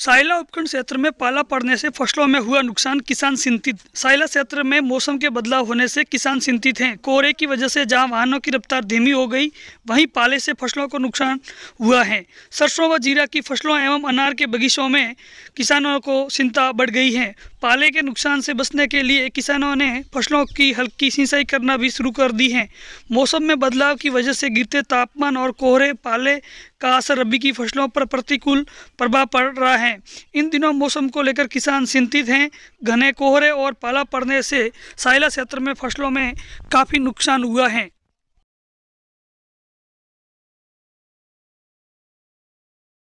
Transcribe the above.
साइला उपखंड क्षेत्र में पाला पड़ने से फसलों में हुआ नुकसान किसान चिंतित साइला क्षेत्र में मौसम के बदलाव होने से किसान चिंतित हैं कोहरे की वजह से जहां वाहनों की रफ्तार धीमी हो गई वहीं पाले से फसलों को नुकसान हुआ है सरसों व जीरा की फसलों एवं अनार के बगीचों में किसानों को चिंता बढ़ गई है पाले के नुकसान से बचने के लिए किसानों ने फसलों की हल्की सिंचाई करना भी शुरू कर दी है मौसम में बदलाव की वजह से गिरते तापमान और कोहरे पाले का असर रबी की फसलों पर प्रतिकूल प्रभाव पड़ रहा है इन दिनों मौसम को लेकर किसान चिंतित हैं घने कोहरे और पाला पड़ने से साइला क्षेत्र में फसलों में काफ़ी नुकसान हुआ है